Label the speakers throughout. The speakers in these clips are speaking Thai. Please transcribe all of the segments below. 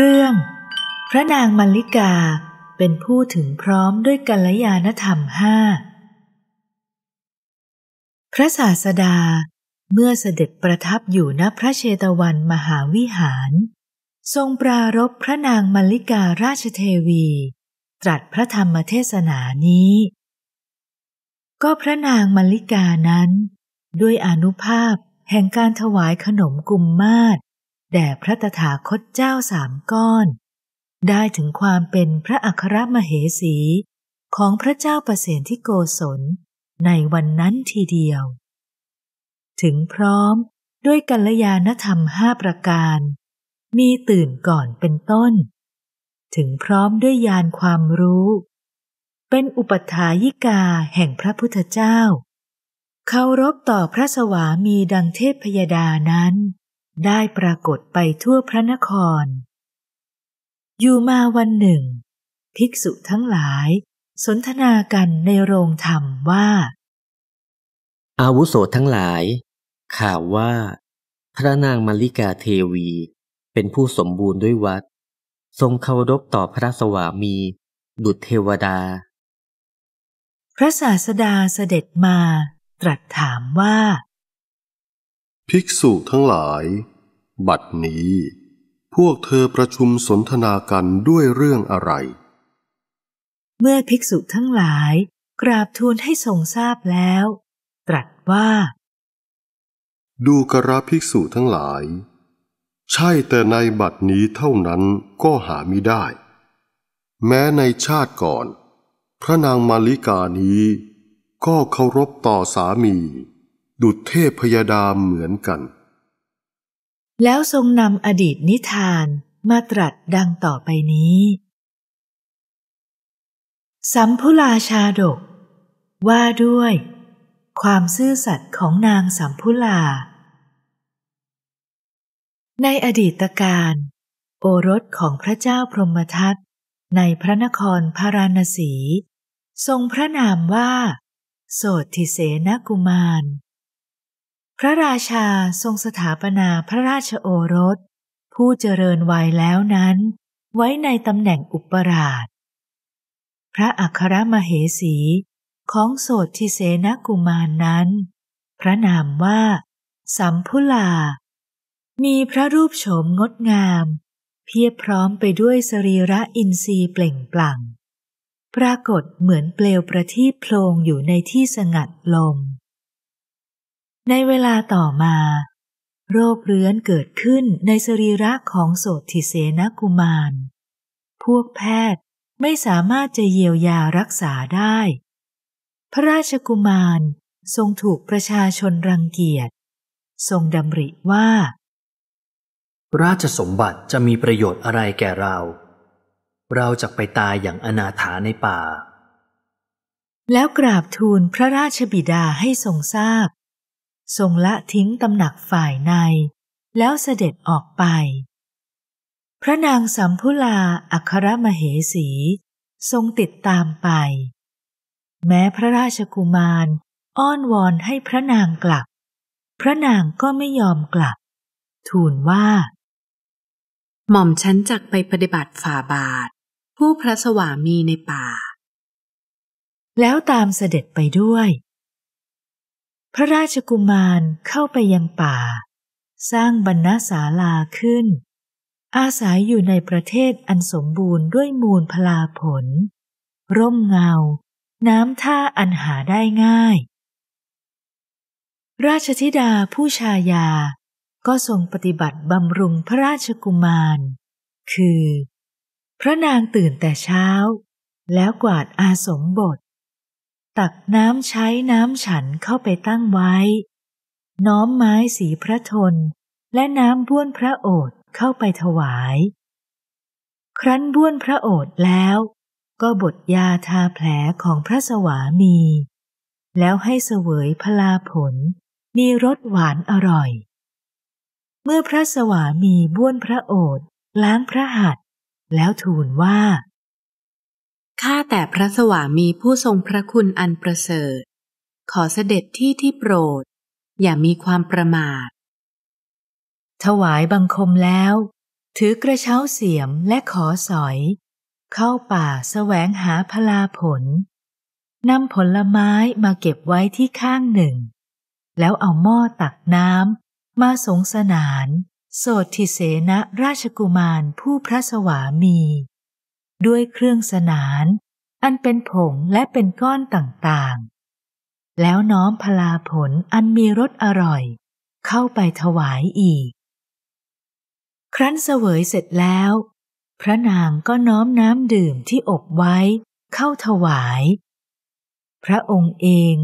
Speaker 1: เรื่อง พระนางมัลลิกาเป็นผู้ถึงพร้อมด้วยกัลยาณธรรมห้า พระศาสดาเมื่อเสด็จประทับอยู่ณพระเชตวันมหาวิหาร ทรงปรารบพระนางมัลลิการาชเทวีตรัสพระธรรมเทศนานี้ ก็พระนางมัลลิกานั้น ด้วยอนุภาพแห่งการถวายขนมกุมมาศแด่พระตถาคตเจ้าสามก้อน ได้ถึงความเป็นพระอัครมเหสีของพระเจ้าประเสนที่โกศลในวันนั้นทีเดียว ถึงพร้อมด้วยกัลยาณธรรมห้าประการ มีตื่นก่อนเป็นต้น ถึงพร้อมด้วยยานความรู้ เป็นอุปถายิกาแห่งพระพุทธเจ้าเคารพต่อพระสวามีดังเทพพยดานั้นได้ปรากฏไปทั่วพระนคร อยู่มาวันหนึ่ง ภิกษุทั้งหลายสนทนากันในโรงธรรมว่า
Speaker 2: อาวุโสทั้งหลายข่าวว่า พระนางมาริกาเทวีเป็นผู้สมบูรณ์ด้วยวัด ทรงเคารพต่อพระสวามีดุจเทวดา
Speaker 1: พระศาสดาเสด็จมาตรัสถามว่า
Speaker 3: ภิกษุทั้งหลายบัดนี้พวกเธอประชุมสนทนากันด้วยเรื่องอะไร
Speaker 1: เมื่อภิกษุทั้งหลายกราบทูลให้ทรงทราบแล้ว ตรัสว่า
Speaker 3: ดูกระภิกษุทั้งหลาย ใช่แต่ในบัดนี้เท่านั้นก็หาไม่ได้ แม้ในชาติก่อนพระนางมาลิกานี้ ก็เคารพต่อสามี ดุจเทพพยดาเหมือนกัน
Speaker 1: แล้วทรงนำอดีตนิทานมาตรัสดังต่อไปนี้ สัมพุลาชาดก ว่าด้วย ความซื่อสัตย์ของนางสัมพุลา ในอดีตการ โอรสของพระเจ้าพรหมทัตในพระนครพาราณสี ทรงพระนามว่า โสติเสนกุมารพระราชาทรงสถาปนาพระราชโอรส ผู้เจริญวัยแล้วนั้น ไว้ในตำแหน่งอุปราช พระอัครมเหสี ของโสดทิเสนกุมารนนั้น พระนามว่า สัมพุลา มีพระรูปโฉมงดงาม เพียบพร้อมไปด้วยสรีระอินทรีย์เปล่งปลั่ง ปรากฏเหมือนเปลวประทีปโพลงอยู่ในที่สงัดลมในเวลาต่อมา โรคเรื้อนเกิดขึ้นในสรีระของโสติเสนกุมาร พวกแพทย์ไม่สามารถจะเยียวยารักษาได้ พระราชกุมารทรงถูกประชาชนรังเกียจ ทรงดำริว่า
Speaker 2: ราชสมบัติจะมีประโยชน์อะไรแก่เรา เราจะไปตายอย่างอนาถาในป่า
Speaker 1: แล้วกราบทูลพระราชบิดาให้ทรงทราบทรงละทิ้งตำหนักฝ่ายใน แล้วเสด็จออกไป พระนางสัมพุลา อัครมเหสี ทรงติดตามไป แม้พระราชกุมาร อ้อนวอนให้พระนางกลับ พระ
Speaker 4: นางก็ไม่ยอมกลับ ทูลว่าหม่อมฉันจักไปปฏิบัติฝ่าบาท ผู้พระสวามีในป่า
Speaker 1: แล้วตามเสด็จไปด้วยพระราชกุมารเข้าไปยังป่า สร้างบรรณศาลาขึ้น อาศัยอยู่ในประเทศอันสมบูรณ์ด้วยมูลพลาผล ร่มเงา น้ำท่าอันหาได้ง่าย ราชธิดาผู้ชายาก็ทรงปฏิบัติบำรุงพระราชกุมาร คือ พระนางตื่นแต่เช้า แล้วกวาดอาสมบทตักน้ำใช้น้ำฉันเข้าไปตั้งไว้ น้อมไม้สีพระทน และน้ำบ้วนพระโอษฐ์เข้าไปถวาย ครั้นบ้วนพระโอษฐ์แล้ว ก็บทยาทาแผลของพระสวามี แล้วให้เสวยพลาผลมีรสหวานอร่อย เมื่อพระสวามีบ้วนพระโอษฐ์ล้างพระห
Speaker 4: ัตถ์แล้วทูลว่าข้าแต่พระสวามีผู้ทรงพระคุณอันประเสริฐ ขอเสด็จที่ที่โปรด อย่ามีความประมาท ถวายบังคมแล้ว ถือกระเช้าเสีย
Speaker 1: มและขอสอย เข้าป่าสแสวงหาพลาผลนำผลไม้มาเก็บไว้ที่ข้างหนึ่ง แล้วเอาหม้อตักน้ำมาสงสนาน โสดทิเสนะราชกุมารผู้พระสวามีด้วยเครื่องสนาน อันเป็นผงและเป็นก้อนต่างๆ แล้วน้อมพลาผลอันมีรสอร่อย เข้าไปถวายอีก ครั้นเสวยเสร็จแล้ว พระนางก็น้อมน้ำดื่มที่อบไว้เข้าถวาย พระองค์เอง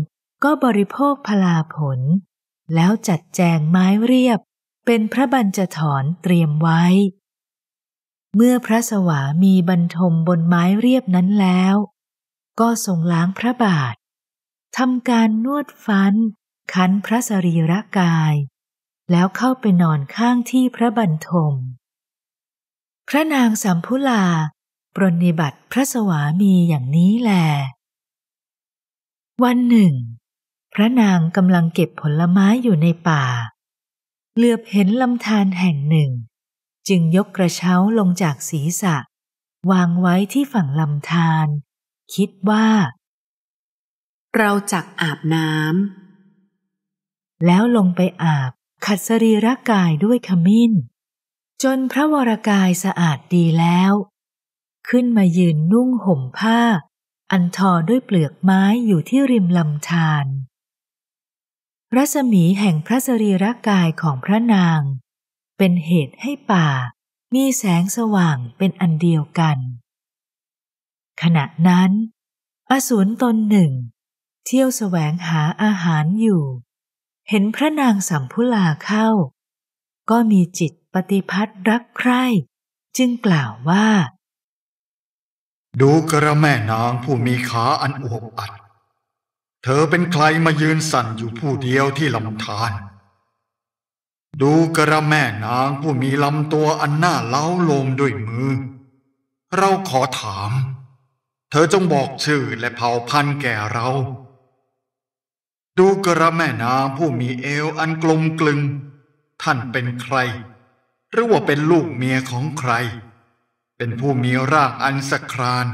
Speaker 1: ก็บริโภคพลาผล แล้วจัดแจงไม้เรียบเป็นพระบัญจถรเตรียมไว้เมื่อพระสวามีบรรทมบนไม้เรียบนั้นแล้ว ก็ทรงล้างพระบาททำการนวดฟันคันพระสรีระกาย แล้วเข้าไปนอนข้างที่พระบรรทม พระนางสัมพุลา ปรนนิบัติพระสวามีอย่างนี้แล วันหนึ่ง พระนางกำลังเก็บผลไม้อยู่ในป่าเหลือบเห็นลำธารแห่งหนึ่งจึงยกกระเช้าลงจากศีรษะ วางไว้ที่ฝั่งลำธารคิดว่า เราจักอาบน้ำแล้วลงไปอาบขัดสรีระกายด้วยขมิ้น จนพระวรากายสะอาดดีแล้ว ขึ้นมายืนนุ่งห่มผ้า อันทอด้วยเปลือกไม้อยู่ที่ริมลำธารรัศมีแห่งพระสรีระกายของพระนางเป็นเหตุให้ป่ามีแสงสว่างเป็นอันเดียวกัน ขณะนั้นอสูรตนหนึ่ง เที่ยวแสวงหาอาหารอยู่ เห็นพระนางสัมพุลาเข้า ก็มีจิตปฏิพัตรักใคร่จึงกล่าวว่า
Speaker 5: ดูกระแม่นางผู้มีขาอันอวบอัด เธอเป็นใครมายืนสั่นอยู่ผู้เดียวที่ลำธารดูกระแม่นางผู้มีลำตัวอันน่าเล้าโลมด้วยมือ เราขอถาม เธอจงบอกชื่อและเผ่าพันธุ์แก่เรา ดูกระแม่นางผู้มีเอวอันกลมกลึง ท่านเป็นใคร หรือว่าเป็นลูกเมียของใคร เป็นผู้มีร่างอันสคราน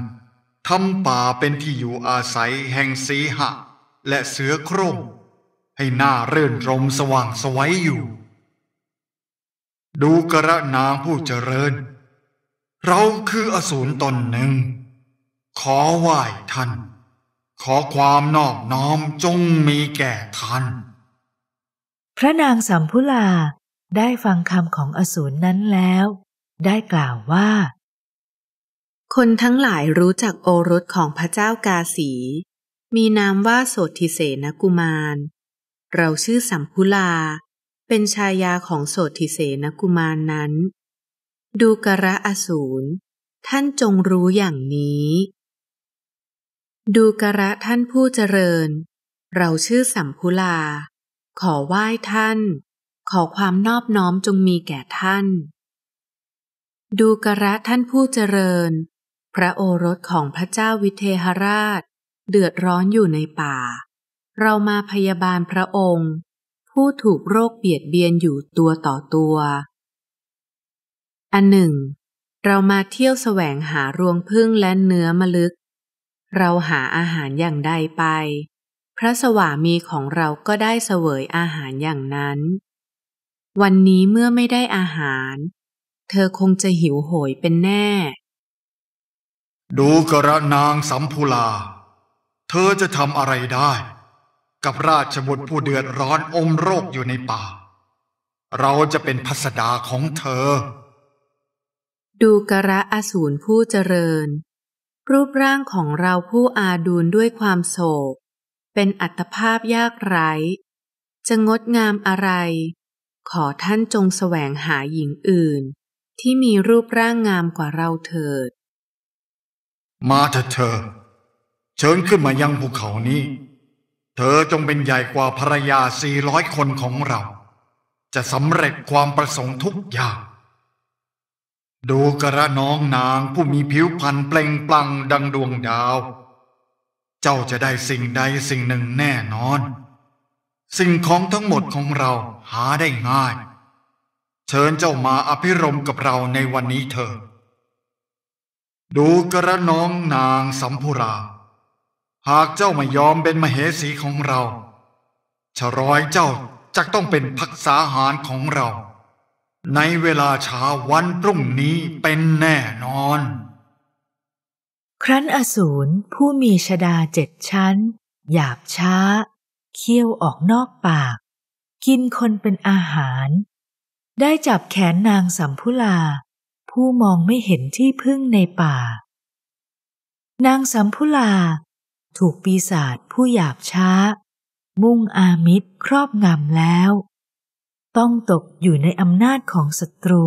Speaker 5: ทำป่าเป็นที่อยู่อาศัยแห่งสีหะและเสือโคร่งให้หน้าเรื่นรมสว่างสวัยอยู่ดูกระนางผู้เจริญ เราคืออสูรตนหนึ่ง ขอไหว้ท่าน ขอความนอบน้อมจงมีแก่ท่าน
Speaker 1: พระนางสัมพุลาได้ฟังคำของอสูรนั้นแล้ว ได้กล่าวว่า
Speaker 4: คนทั้งหลายรู้จักโอรสของพระเจ้ากาสี มีนามว่าโสติเสนกุมาร เราชื่อสัมพุลาเป็นชายาของโสติเสนกุมารนนั้น ดูกระอสูรท่านจงรู้อย่างนี้ ดูกระท่านผู้เจริญ เราชื่อสัมพุลา ขอไหว้ท่าน ขอความนอบน้อมจงมีแก่ท่าน ดูกระท่านผู้เจริญ พระโอรสของพระเจ้าวิเทหราช เดือดร้อนอยู่ในป่า เรามาพยาบาลพระองค์ผู้ถูกโรคเบียดเบียนอยู่ตัวต่อตัว อันหนึ่งเรามาเที่ยวแสวงหารวงพึ่งและเนื้อมลึก เราหาอาหารอย่างใดไป พระสวามีของเราก็ได้เสวยอาหารอย่างนั้น วันนี้เมื่อไม่ได้อาหาร เธอคงจะหิวโหยเป็นแน่
Speaker 5: ดูกระนางสัมภุลา เธอจะทำอะไรได้กับราชบุตรผู้เดือดร้อนอมโรคอยู่ในป่า เราจะเป็นพัสดาของเธอ
Speaker 4: ดูกระอสูรผู้เจริญ รูปร่างของเราผู้อาดูนด้วยความโศก เป็นอัตภาพยากไร้ จะงดงามอะไร ขอท่านจงแสวงหาหญิงอื่น ที่มีรูปร่างงามกว่าเราเถิด
Speaker 5: มาเถิดเธอ เชิญขึ้นมายังภูเขานี้เธอจงเป็นใหญ่กว่าภรรยาสี่ร้อยคนของเรา จะสำเร็จความประสงค์ทุกอย่าง ดูกระน้องนางผู้มีผิวพรรณเปล่งปลั่งดังดวงดาว เจ้าจะได้สิ่งใดสิ่งหนึ่งแน่นอน สิ่งของทั้งหมดของเราหาได้ง่าย เชิญเจ้ามาอภิรมกับเราในวันนี้เถอะดูกระน้องนางสัมภูราหากเจ้าไม่ยอมเป็นมเหสีของเราชร้อยเจ้าจะต้องเป็นพักษาหารของเรา ในเวลาเช้าวันพรุ่งนี้เป็นแน่
Speaker 1: นอน ครั้นอสูรผู้มีชดาเจ็ดชั้น หยาบช้า เคี้ยวออกนอกปาก กินคนเป็นอาหาร ได้จับแขนนางสัมพุลา ผู้มองไม่เห็นที่พึ่งในป่า นางสัมพุลาถูกปีศาจผู้หยาบช้า มุ่งอามิตรครอบงำแล้ว ต้องตกอยู่ในอำนาจของศัตรู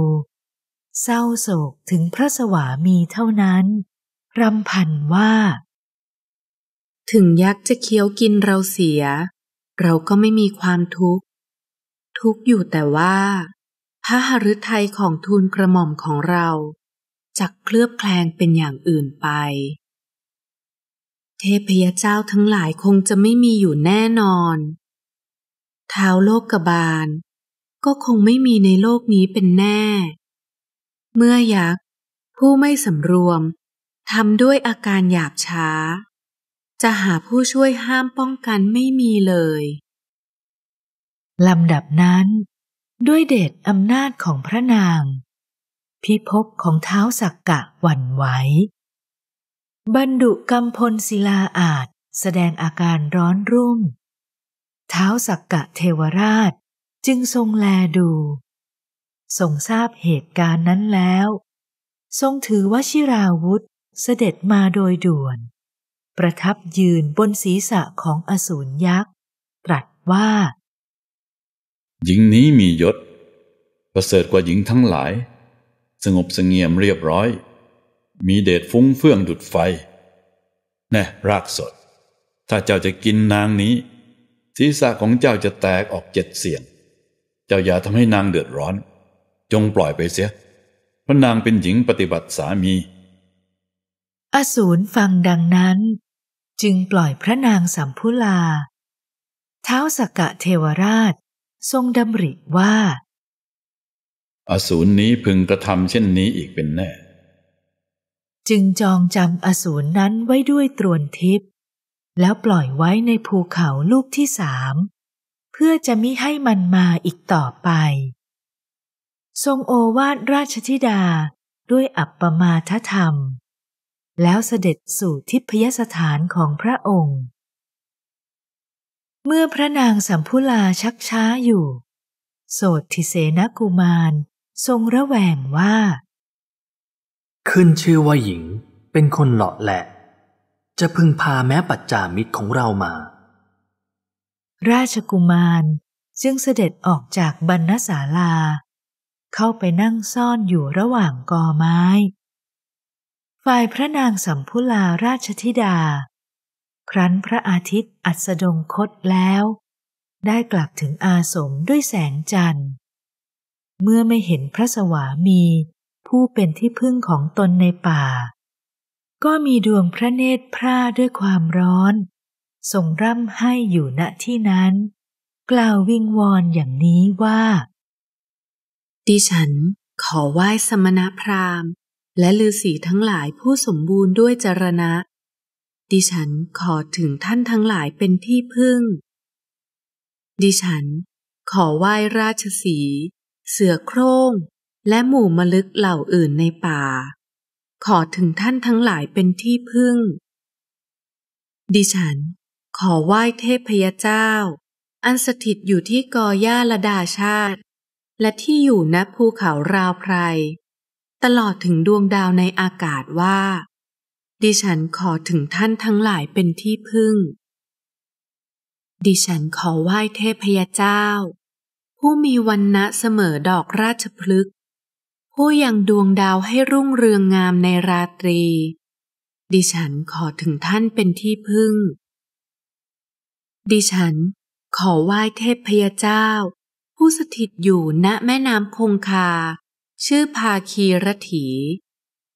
Speaker 1: เศร้าโศกถึงพระส
Speaker 4: วามีเท่านั้น รำพันว่า ถึงยักษ์จะเคี้ยวกินเราเสีย เราก็ไม่มีความทุกข์ ทุกข์อยู่แต่ว่า พระหฤทัยของทูลกระหม่อมของเราจักเคลือบแคลงเป็นอย่างอื่นไปเทพยเจ้าทั้งหลายคงจะไม่มีอยู่แน่นอน ท้าวโลกกบาลก็คงไม่มีในโลกนี้เป็นแน่ เมื่อยักษ์ผู้ไม่สำรวมทำด้วยอาการหยาบช้า จะหาผู้ช่วยห้ามป้องกันไม่มีเลย ลำดับนั้น
Speaker 1: ด้วยเดชอำนาจของพระนาง พิภพของเท้าสักกะหวั่นไหวบรรดุกำพลศิลาอาจแสดงอาการร้อนรุ่ม เท้าสักกะเทวราชจึงทรงแลดูทรงทราบเหตุการณ์นั้นแล้ว ทรงถือวชิราวุธ เสด็จมาโดยด่วน ประทับยืนบนศีรษะของอสูรยักษ์ตรัสว่าหญิงน
Speaker 6: ี้มียศ ประเสริฐกว่าหญิงทั้งหลาย สงบสงเงียมเรียบร้อยมีเดชฟุ้งเฟื่องดุดไฟ แน่ รากสด ถ้าเจ้าจะกินนางนี้ ศีรษะของเจ้าจะแตกออกเจ็ดเสียง เจ้าอย่าทำให้นางเดือดร้อน จงปล่อยไปเสีย เพราะนางเป็นหญิงปฏิบัติส
Speaker 1: ามีอสูรฟังดังนั้น จึงปล่อยพระนางสัมพุลา เท้าสกกะเทวราช ทรงดำริว่า
Speaker 6: อสูรนี้พึงกระทำเช่นนี้อีกเป็นแน่
Speaker 1: จึงจองจำอสูรนั้นไว้ด้วยตรวนทิพย์แล้วปล่อยไว้ในภูเขาลูกที่สาม เพื่อจะมิให้มันมาอีกต่อไป ทรงโอวาทราชธิดาด้วยอัปปมาทธรรม แล้วเสด็จสู่ทิพยสถานของพระองค์ เมื่อพระนางสัมพุลาชักช้าอยู่ โสดทิเสนกุมารทรงระแวงว่า
Speaker 2: ขึ้นชื่อว่าหญิงเป็นคนหลอแหละ จะพึงพาแม้ปัจจามิตรของเรามา
Speaker 1: ราชกุมารจึงเสด็จออกจากบรรณศาลา เข้าไปนั่งซ่อนอยู่ระหว่างกอไม้ ฝ่ายพระนางสัมพุลาราชธิดา ครั้นพระอาทิตย์อัสดงคตแล้ว ได้กลับถึงอาสมด้วยแสงจันทร์ เมื่อไม่เห็นพระสวามีผู้เป็นที่พึ่งของตนในป่า ก็มีดวงพระเนตรพร่าด้วยความร้อนส่งร่ำให้อยู่ณที่นั้น กล่าววิงวอนอย่างนี้ว่
Speaker 4: า ดิฉันขอไหว้สมณพราหมณ์ และฤาษีทั้งหลายผู้สมบูรณ์ด้วยจรณะ ดิฉันขอถึงท่านทั้งหลายเป็นที่พึ่ง ดิฉัน ขอไหว้ราชสีเสือโคร่งและหมู่มลึกเหล่าอื่นในป่า ขอถึงท่านทั้งหลายเป็นที่พึ่ง ดิฉันขอไหว้เทพยเจ้า อันสถิตอยู่ที่กอหญ้าระดาชาติ และที่อยู่ณภูเขาราวไพรตลอดถึงดวงดาวในอากาศว่า ดิฉันขอถึงท่านทั้งหลายเป็นที่พึ่ง ดิฉันขอไหว้เทพยเจ้า ผู้มีวันนะเสมอดอกราชพฤกษผู้ยังดวงดาวให้รุ่งเรืองงามในราตรี ดิฉันขอถึงท่านเป็นที่พึ่ง ดิฉันขอไหว้เทพพยเจ้า ผู้สถิตอยู่ณแม่น้ำคงคา ชื่อพาคีรถี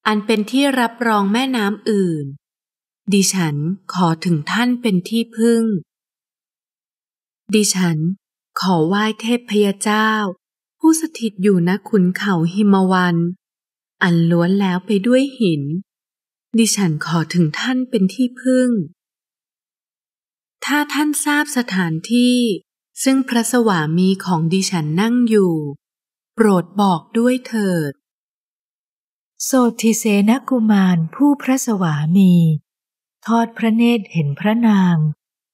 Speaker 4: อันเป็นที่รับรองแม่น้ำอื่น ดิฉันขอถึงท่านเป็นที่พึ่ง ดิฉันขอไหว้เทพพยเจ้าผู้สถิตอยู่ณขุนเขาหิมวัน อันล้วนแล้วไปด้วยหิน ดิฉันขอถึงท่านเป็นที่พึ่ง ถ้าท่านทราบสถานที่ ซึ่งพระสวามีของดิฉันนั่งอยู่ โปรดบอกด้วยเถิดโสติเ
Speaker 1: สนกุมารผู้พระสวามี ทอดพระเนตรเห็นพระนาง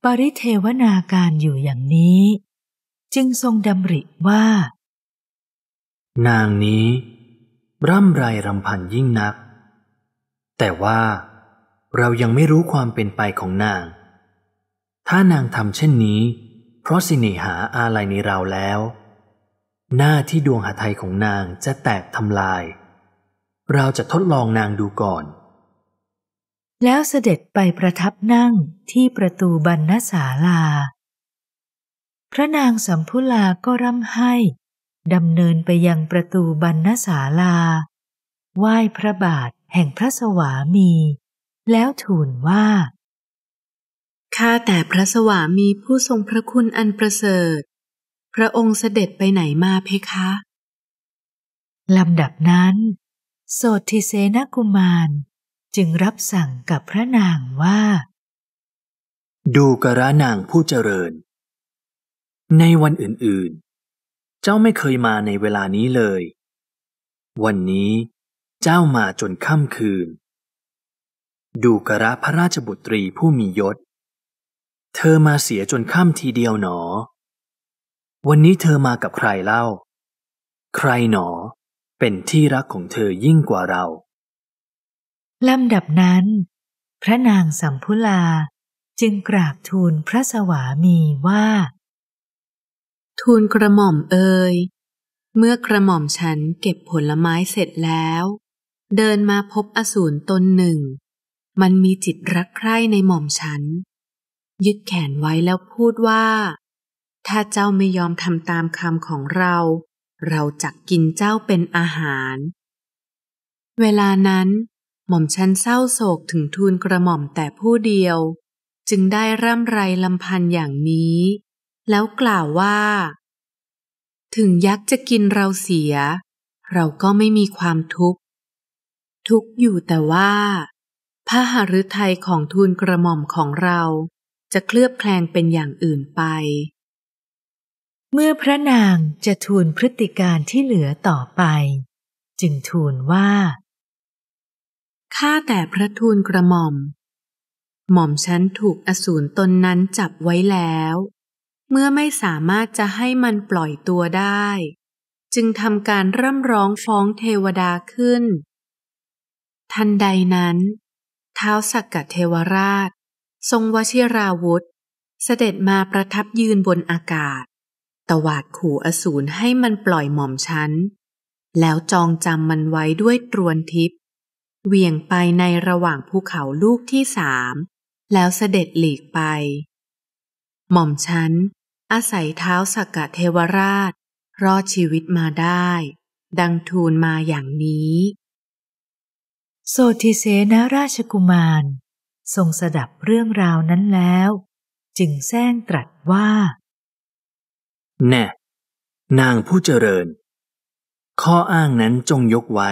Speaker 1: ปริเทวนาการอยู่อย่างนี้ จึงทรงดำริว่า
Speaker 2: นางนี้ ร่ำไรรำพันยิ่งนัก แต่ว่าเรายังไม่รู้ความเป็นไปของนาง ถ้านางทำเช่นนี้ เพราะสิเนหาอาลัยในเราแล้ว หน้าที่ดวงหาไทยของนางจะแตกทำลาย เราจะทดลองนางดูก่อน
Speaker 1: แล้วเสด็จไปประทับนั่งที่ประตูบรรณศาลา พระนางสัมพุลาก็ร่ำไห้ดำเนินไปยังประตูบรรณศาลา ไหว้พระบาทแห่ง
Speaker 4: พระสวามี แล้วทูลว่า ข้าแต่พระสวามีผู้ทรงพระคุณอันประเสริฐ พระองค์เสด็จไปไหนมาเพคะลำดับนั้น โสติเสน
Speaker 1: กุมารจึงรับสั่งกับพระนางว่า
Speaker 2: ดูกระนางผู้เจริญ ในวันอื่นเจ้าไม่เคยมาในเวลานี้เลย วันนี้เจ้ามาจนค่ำคืน ดูกระพระราชบุตรีผู้มียศ เธอมาเสียจนค่ำทีเดียวหนอ วันนี้เธอมากับใครเล่า ใครหนอเป็นที่รักของเธอยิ่งกว่าเรา
Speaker 1: ลำดับนั้น พระนางสัมพุลาจึงกรา
Speaker 4: บทูลพระสวามีว่าทูลกระหม่อมเอ่ยเมื่อกระหม่อมฉันเก็บผลไม้เสร็จแล้ว เดินมาพบอสูรตนหนึ่ง มันมีจิตรักใคร่ในหม่อมฉัน ยึดแขนไว้แล้วพูดว่า ถ้าเจ้าไม่ยอมทำตามคำของเรา เราจะกินเจ้าเป็นอาหาร เวลานั้น หม่อมฉันเศร้าโศกถึงทูลกระหม่อมแต่ผู้เดียว จึงได้ร่ำไรลำพันอย่างนี้แล้วกล่าวว่า ถึงยักษ์จะกินเราเสีย เราก็ไม่มีความทุกข์ ทุกอยู่แต่ว่าพระหฤทัยของทูลกระหม่อมของเราจะเคลือบแคลงเป็นอย่างอื่นไป เมื่อพระนางจะทูลพฤติการที่เหลือต่อไป จึงทูลว่าข้าแต่พระทูลกระหม่อม หม่อมฉันถูกอสูรตนนั้นจับไว้แล้วเมื่อไม่สามารถจะให้มันปล่อยตัวได้ จึงทำการร่ำร้องฟ้องเทวดาขึ้น ทันใดนั้น เท้าสักกะเทวราช ทรงวชิราวุธ เสด็จมาประทับยืนบนอากาศ ตวาดขู่อสูรให้มันปล่อยหม่อมฉัน แล้วจองจำมันไว้ด้วยตรวนทิพย์เวียงไปในระหว่างภูเขาลูกที่สาม แล้วเสด็จหลีกไป หม่อมฉันอาศัยเท้าสักกะเทวราช รอดชีวิตมาได้ ดังทูลมาอย่างนี้
Speaker 1: โสติเสนราชกุมาร ทรงสดับเรื่องราวนั้นแล้ว จึงแซงตรัสว่า
Speaker 2: แน่ นางผู้เจริญ ข้ออ้างนั้นจงยกไว้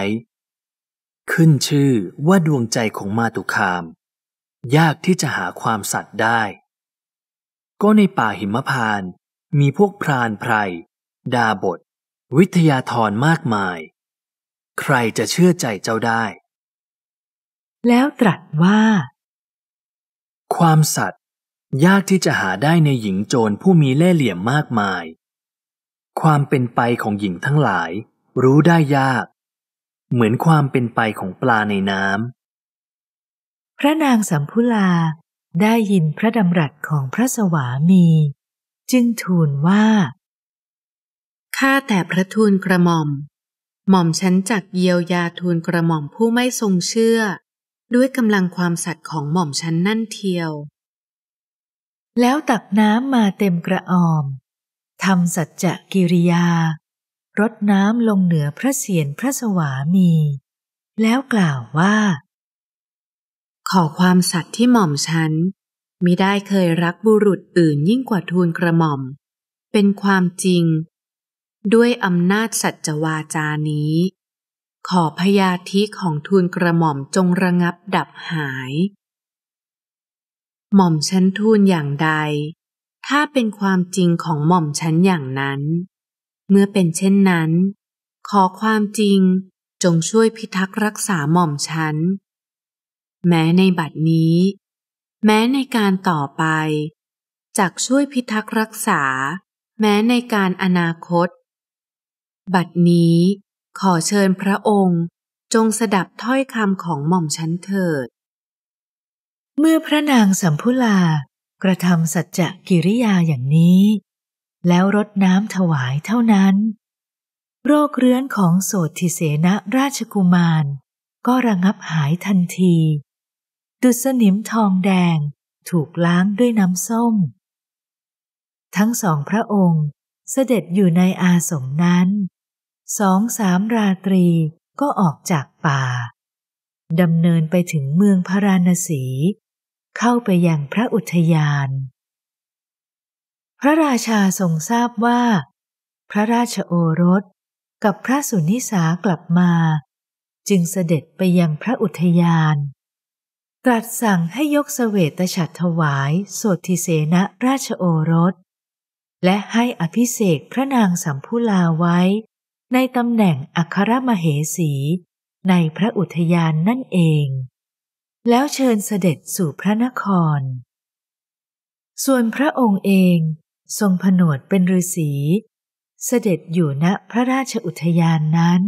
Speaker 2: ขึ้นชื่อว่าดวงใจของมาตุคาม ยากที่จะหาความสัตย์ได้ก็ในป่าหิมพาน มีพวกพรานไพร ดาบท วิทยาธรมากมาย ใครจะเชื่อใจเจ้าได้
Speaker 1: แล้วตรัสว่า ความสัตย์
Speaker 2: ยากที่จะหาได้ในหญิงโจรผู้มีเล่ห์เหลี่ยมมากมาย ความเป็นไปของหญิงทั้งหลาย รู้ได้ยาก เหมือนความเป็นไปของปลาใน
Speaker 1: น้ำพระนางสัมพุลาได้ยินพระดำรัส
Speaker 4: ของพระสวามี จึงทูลว่า ข้าแต่พระทูลกระหม่อม หม่อมฉันจักเยียวยาทูลกระหม่อมผู้ไม่ทรงเชื่อ ด้วยกำลังความสัตย์ของหม่อมฉันนั่นเทียว
Speaker 1: แล้วตักน้ำมาเต็มกระออมทำสัจจะกิริยารดน้ำลงเหนือพระเศียรพระสวามี แล้วกล่าวว
Speaker 4: ่าขอความสัตย์ที่หม่อมฉันมิได้เคยรักบุรุษอื่นยิ่งกว่าทูลกระหม่อม เป็นความจริง ด้วยอำนาจสัจวาจานี้ ขอพยาธิของทูลกระหม่อมจงระงับดับหาย หม่อมฉันทูลอย่างใด ถ้าเป็นความจริงของหม่อมฉันอย่างนั้น เมื่อเป็นเช่นนั้น ขอความจริงจงช่วยพิทักษ์รักษาหม่อมฉันแม้ในบัดนี้ แม้ในการต่อไปจักช่วยพิทักษ์รักษา แม้ในการอนาคต บัดนี้ขอเชิญพระองค์จงสดับถ้อยคำของหม่อมฉันเถิด เมื่อพระนางสัมพุลา กร
Speaker 1: ะทำสัจจกิริยาอย่างนี้ แล้วรดน้ำถวายเท่านั้น โรคเรื้อนของโสติเสนราชกุมาร ก็ระงับหายทันทีดุสนิมทองแดงถูกล้างด้วยน้ำส้ม ทั้งสองพระองค์เสด็จอยู่ในอาสมนั้น สองสามราตรีก็ออกจากป่าดำเนินไปถึงเมืองพระราศสี เข้าไปยังพระอุทยาน พระราชาทรงทราบว่า พระราชโอรสกับพระสุนิสากลับมา จึงเสด็จไปยังพระอุทยานรัสสั่งให้ยกเสวตฉัตรถวาย โสทิเสนะราชโอรส และให้อภิเสกพระนางสัมพุลาไว้ ในตำแหน่งอัครมเหสี ในพระอุทยานนั่นเอง แล้วเชิญเสด็จสู่พระนคร ส่วนพระองค์เองทรงผนวดเป็นฤาษี เสด็จอยู่ณพระราชอุทยานนั้น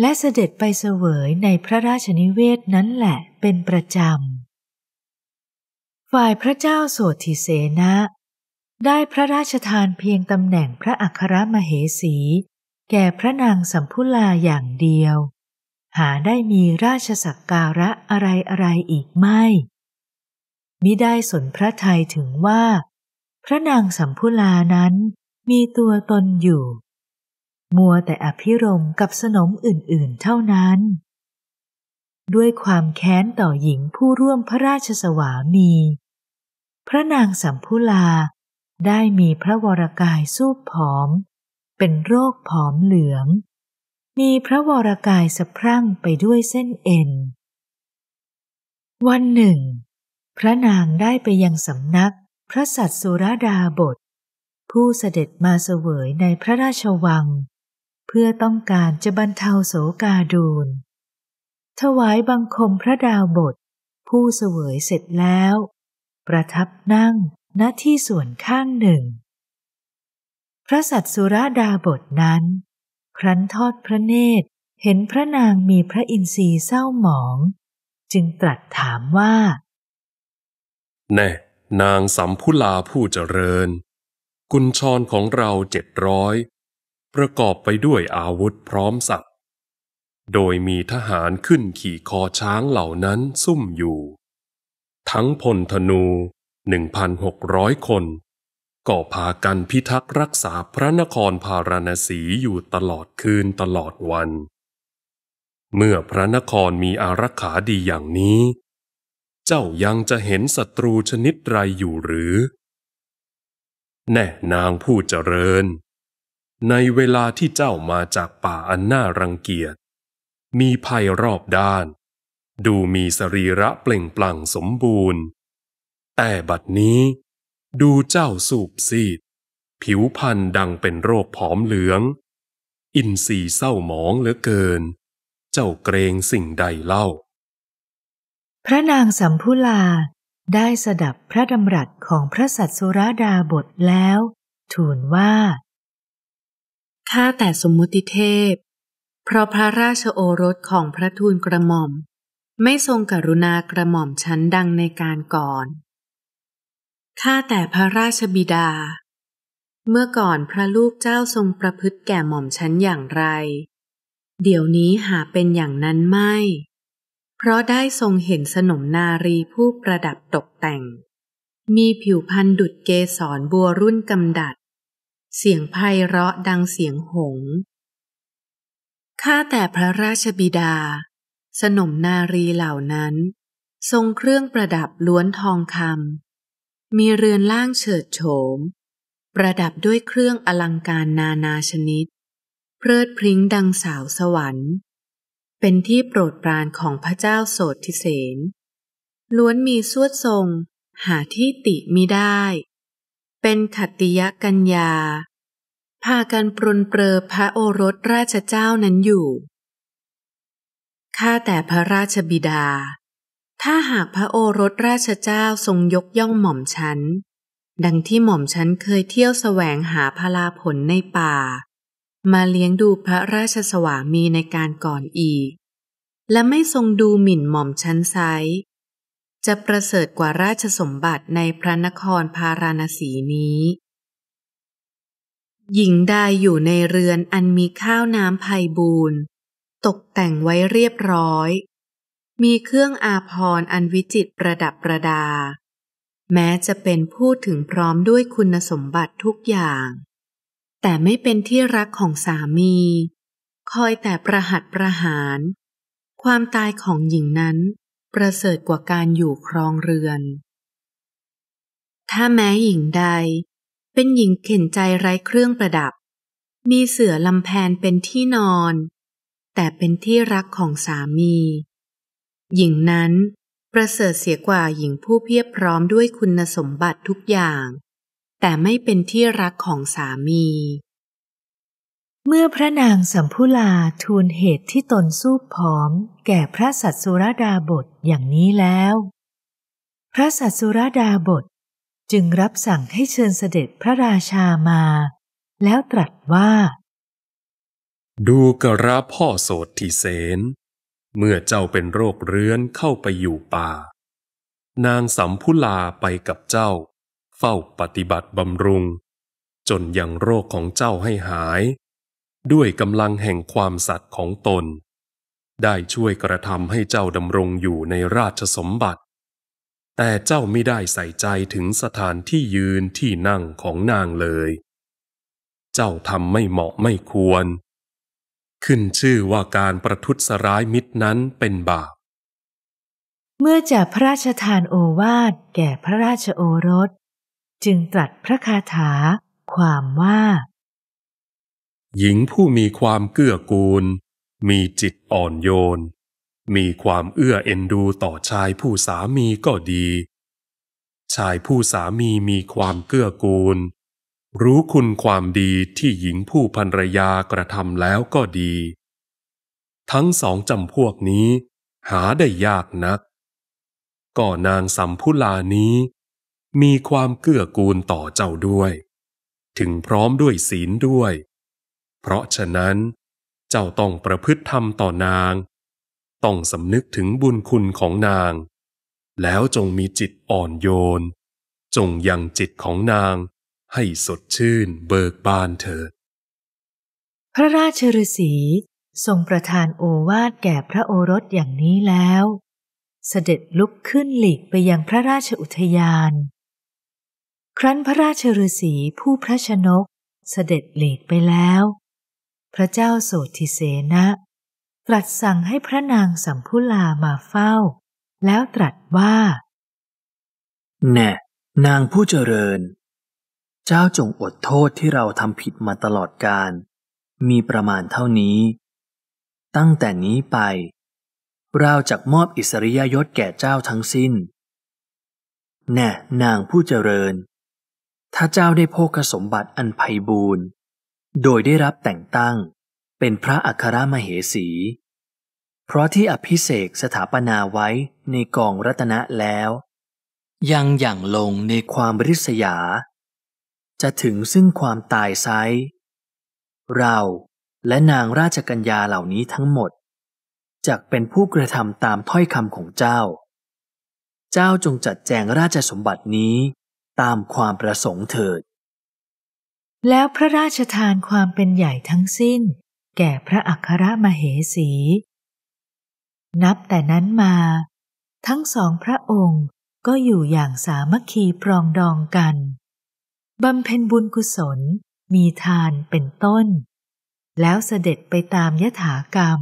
Speaker 1: และเสด็จไปเสวยในพระราชนิเวศนั้นแหละเป็นประจำ ฝ่ายพระเจ้าโสธิเสนะ ได้พระราชทานเพียงตำแหน่งพระอัครมเหสี แก่พระนางสัมพุลาอย่างเดียว หาได้มีราชสักการะอะไรอะไรอีกไม่ มิได้สนพระไทยถึงว่า พระนางสัมพุลานั้นมีตัวตนอยู่มัวแต่อภิรมกับสนมอื่นๆเท่านั้น ด้วยความแค้นต่อหญิงผู้ร่วมพระราชสวามี พระนางสัมพุลาได้มีพระวรกายสูบผอม เป็นโรคผอมเหลือง มีพระวรกายสะพรั่งไปด้วยเส้นเอ็น วันหนึ่ง พระนางได้ไปยังสำนักพระสัตสุรดาบท ผู้เสด็จมาเสวยในพระราชวังพื่อต้องการจะบรรเทาโศกาดูล ถวายบังคมพระดาวบท ผู้เสวยเสร็จแล้ว ประทับนั่งณที่ส่วนข้างหนึ่ง พระสัตสุรดาบทนั้น ครั้นทอดพระเนตรเห็นพระนางมีพระอินทรีย์เศร้าหมอง จึงตรัสถามว่า
Speaker 6: แน่นางสัมพุลาผู้เจริญ กุญชรของเราเจ็ดร้อยประกอบไปด้วยอาวุธพร้อมสับโดยมีทหารขึ้นขี่คอช้างเหล่านั้นซุ่มอยู่ ทั้งพลธนู 1,600 คนก็พากันพิทักษ์รักษาพระนครพาราณสีอยู่ตลอดคืนตลอดวัน เมื่อพระนครมีอารักขาดีอย่างนี้ เจ้ายังจะเห็นศัตรูชนิดไรอยู่หรือ แน่นางผู้เจริญในเวลาที่เจ้ามาจากป่าอันน่ารังเกียจ มีภัยรอบด้าน ดูมีสรีระเปล่งปลั่งสมบูรณ์ แต่บัดนี้ดูเจ้าสูบซีด ผิวพันธ์ดังเป็นโรคผอมเหลือง อินทรีย์เศร้าหมองเหลือเกิน เจ้าเกรงสิ่งใดเล่า
Speaker 1: พระนางสัมพุลาได้สดับพระดำรัสขอ
Speaker 4: งพระสัตสุรดาบทแล้ว ทูลว่าข้าแต่สมมุติเทพ เพราะพระราชโอรสของพระทูลกระหม่อม ไม่ทรงกรุณากระหม่อมชั้นดังในการก่อน ข้าแต่พระราชบิดา เมื่อก่อนพระลูกเจ้าทรงประพฤติแก่หม่อมชั้นอย่างไร เดี๋ยวนี้หาเป็นอย่างนั้นไม่ เพราะได้ทรงเห็นสนมนารีผู้ประดับตกแต่ง มีผิวพรรณดุดเกสรบัวรุ่นกำดัดเสียงไพเราะดังเสียงหงข้าแต่พระราชบิดา สนมนารีเหล่านั้น ทรงเครื่องประดับล้วนทองคำ มีเรือนล่างเฉิดโฉม ประดับด้วยเครื่องอลังการนานาชนิด เพลิดพริ้งดังสาวสวรรค์ เป็นที่โปรดปรานของพระเจ้าโสทิเสนล้วนมีสวดทรง หาที่ติมิได้เป็นขัตติยกัญญาพากันปรนเปรอพระโอรสราชเจ้านั้นอยู่ข้าแต่พระราชบิดา ถ้าหากพระโอรสราชเจ้าทรงยกย่องหม่อมฉัน ดังที่หม่อมฉันเคยเที่ยวแสวงหาพลาผลในป่า มาเลี้ยงดูพระราชสวามีในการก่อนอีก และไม่ทรงดูหมิ่นหม่อมฉันไซจะประเสริฐกว่าราชสมบัติในพระนครพาราณสีนี้ หญิงใดอยู่ในเรือนอันมีข้าวน้ำไพบูนตกแต่งไว้เรียบร้อย มีเครื่องอาภรณ์อันวิจิตประดับประดา แม้จะเป็นผู้ถึงพร้อมด้วยคุณสมบัติทุกอย่าง แต่ไม่เป็นที่รักของสามี คอยแต่ประหัดประหาร ความตายของหญิงนั้นประเสริฐกว่าการอยู่ครองเรือน ถ้าแม้หญิงใดเป็นหญิงเข็นใจไร้เครื่องประดับ มีเสือลำแพนเป็นที่นอน แต่เป็นที่รักของสามี หญิงนั้น ประเสริฐเสียกว่าหญิงผู้เพียบพร้อมด้วยคุณสมบัติทุกอย่าง แต่ไม่เป็นที่รักของสามี
Speaker 1: เมื่อพระนางสัมพุลาทูลเหตุที่ตนสู้ผอมแก่พระสัตสุรดาบทอย่างนี้แล้ว พระสัตสุรดาบทจึงรับสั่งให้เชิญเสด็จพระราชามาแล้วตรัสว่า
Speaker 6: ดูกระพ่อโสดทิเสนเมื่อเจ้าเป็นโรคเรื้อนเข้าไปอยู่ป่า นางสัมพุลาไปกับเจ้า เฝ้าปฏิบัติบำรุง จนยังโรคของเจ้าให้หายด้วยกำลังแห่งความสัตย์ของตน ได้ช่วยกระทำให้เจ้าดำรงอยู่ในราชสมบัติ แต่เจ้าไม่ได้ใส่ใจถึงสถานที่ยืนที่นั่งของนางเลย เจ้าทำไม่เหมาะไม่ควร ขึ้นชื่อว่าการประทุษร้ายมิตรนั้นเป็นบาป
Speaker 1: เมื่อจะพระราชทานโอวาทแก่พระราชโอรส จึงตรัสพระคาถาความว่าหญิ
Speaker 6: งผู้มีความเกื้อกูล มีจิตอ่อนโยน มีความเอื้อเอ็นดูต่อชายผู้สามีก็ดี ชายผู้สามีมีความเกื้อกูล รู้คุณความดีที่หญิงผู้ภรรยากระทำแล้วก็ดี ทั้งสองจำพวกนี้หาได้ยากนักก็นางสัมพุลานี้ มีความเกื้อกูลต่อเจ้าด้วย ถึงพร้อมด้วยศีลด้วยเพราะฉะนั้นเจ้าต้องประพฤติธรรมต่อนาง ต้องสำนึกถึงบุญคุณของนาง แล้วจงมีจิตอ่อนโยน จงยังจิตของนางให้สดชื่นเบิกบานเถิด
Speaker 1: พระราชฤาษี ทรงประทานโอวาทแก่พระโอรสอย่างนี้แล้ว เสด็จลุกขึ้นหลีกไปยังพระราชอุทยาน ครั้นพระราชฤาษีผู้พระชนกเสด็จหลีกไปแล้วพระเจ้าโสติเสนะ ตรัสสั่งให้พระนางสัมพุลามาเฝ้า แล้วตรัสว่า
Speaker 2: แน่นางผู้เจริญ เจ้าจงอดโทษที่เราทำผิดมาตลอดการ มีประมาณเท่านี้ ตั้งแต่นี้ไป เราจะมอบอิสริยยศแก่เจ้าทั้งสิ้น แน่นางผู้เจริญ ถ้าเจ้าได้โภคสมบัติอันไพบูรณ์โดยได้รับแต่งตั้งเป็นพระอัครมเหสี เพราะที่อภิเศกสถาปนาไว้ในกองรัตนะแล้ว ยังอย่างลงในความริษยา จะถึงซึ่งความตายไซเราและนางราชกัญญาเหล่านี้ทั้งหมดจกเป็นผู้กระทำตามถ้อยคำของเจ้า เจ้าจงจัดแจงราชสมบัตินี้ตามความประสงค์เถิด
Speaker 1: แล้วพระราชทานความเป็นใหญ่ทั้งสิ้น แก่พระอัครมเหสี นับแต่นั้นมา ทั้งสองพระองค์ก็อยู่อย่างสามัคคีปรองดองกัน บำเพ็ญบุญกุศลมีทานเป็นต้น แล้วเสด็จไปตามยถากรรม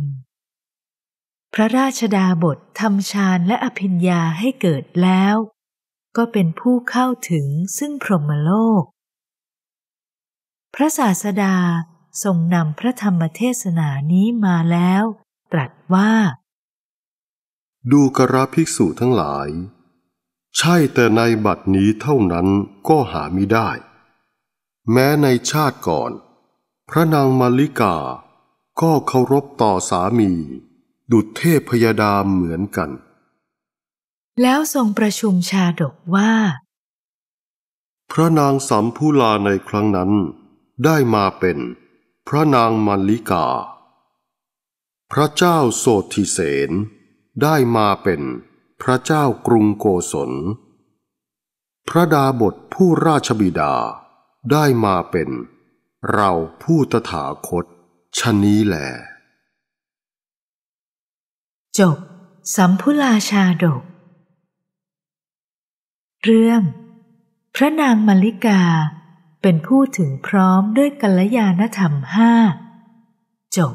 Speaker 1: พระราชดาบททำฌานและอภิญญาให้เกิดแล้ว ก็เป็นผู้เข้าถึงซึ่งพรหมโลกพระศาสดาทรงนำพระธรรมเทศนานี้มาแล้ว ตรัสว่า
Speaker 3: ดูกระภิกษุทั้งหลาย ใช่แต่ในบัดนี้เท่านั้นก็หาไม่ได้ แม้ในชาติก่อน พระนางมาริกา ก็เคารพต่อสามี ดุจเทพพยาดาเหมือนกัน
Speaker 1: แล้วทรงประชุมชาดกว่า
Speaker 3: พระนางสัมพูลาในครั้งนั้นได้มาเป็นพระนางมัลลิกา พระเจ้าโสติเสนได้มาเป็นพระเจ้ากรุงโกศล พระดาบทผู้ราชบิดาได้มาเป็นเราผู้ตถาคตชะนี้แหล
Speaker 1: จบสัมพุลาชาดก เรื่อง พระนางมัลลิกาเป็นผู้ถึงพร้อมด้วยกัลยาณธรรมห้าจบ